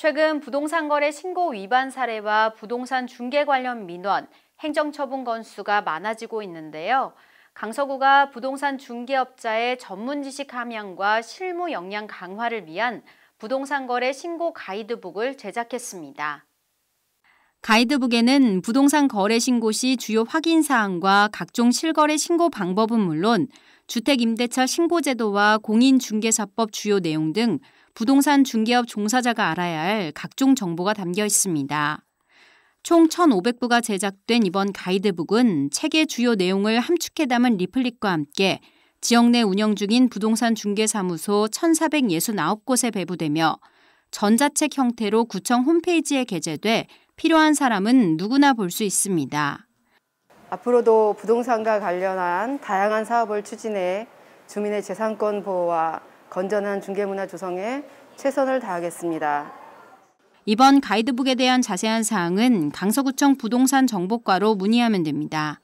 최근 부동산 거래 신고 위반 사례와 부동산 중개 관련 민원, 행정처분 건수가 많아지고 있는데요. 강서구가 부동산 중개업자의 전문 지식 함양과 실무 역량 강화를 위한 부동산 거래 신고 가이드북을 제작했습니다. 가이드북에는 부동산 거래 신고 시 주요 확인 사항과 각종 실거래 신고 방법은 물론 주택임대차 신고제도와 공인중개사법 주요 내용 등 부동산 중개업 종사자가 알아야 할 각종 정보가 담겨 있습니다. 총 1,500부가 제작된 이번 가이드북은 책의 주요 내용을 함축해 담은 리플릿과 함께 지역 내 운영 중인 부동산 중개사무소 1,469곳에 배부되며 전자책 형태로 구청 홈페이지에 게재돼 필요한 사람은 누구나 볼 수 있습니다. 앞으로도 부동산과 관련한 다양한 사업을 추진해 주민의 재산권 보호와 건전한 중개문화 조성에 최선을 다하겠습니다. 이번 가이드북에 대한 자세한 사항은 강서구청 부동산 정보과로 문의하면 됩니다.